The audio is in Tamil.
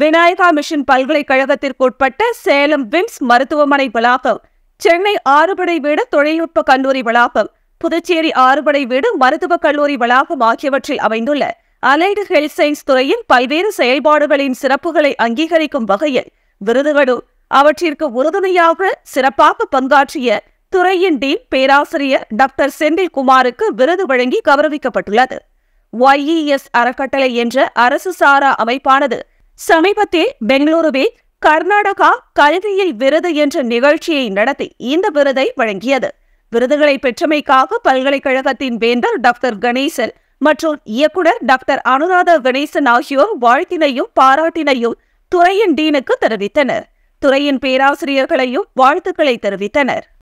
விநாயகா மிஷன் பல்கலைக்கழகத்திற்குட்பட்ட சேலம் விம்ஸ் மருத்துவமனை வளாகம் சென்னை ஆறுபடை வீடு தொழில்நுட்ப கல்லூரி வளாகம் புதுச்சேரி ஆறுபடை வீடு மருத்துவக் கல்லூரி வளாகம் ஆகியவற்றில் அமைந்துள்ள அலைடு ஹெல்த் சயின்ஸ் துறையின் பல்வேறு செயல்பாடுகளின் சிறப்புகளை அங்கீகரிக்கும் வகையில் விருதுகளும் அவற்றிற்கு உறுதுணையாக சிறப்பாக பங்காற்றிய துறையின் டீன் பேராசிரியர் டாக்டர் செந்தில் குமாருக்கு விருது வழங்கி கௌரவிக்கப்பட்டுள்ளது ஒய்இஎஸ் e அறக்கட்டளை என்ற அரசு சாரா அமைப்பானது சமீபத்தில் பெங்களூருவில் கர்நாடகா கல்வியில் விருது என்ற நிகழ்ச்சியை நடத்தி இந்த விருதை வழங்கியது விருதுகளை பெற்றமைக்காக பல்கலைக்கழகத்தின் வேந்தர் டாக்டர் கணேசன் மற்றும் இயக்குனர் டாக்டர் அனுராதா கணேசன் ஆகியோர் வாழ்த்தினையும் பாராட்டினையும் துறையின் டீனுக்கு தெரிவித்தனர் துறையின் பேராசிரியர்களையும் வாழ்த்துக்களை தெரிவித்தனர்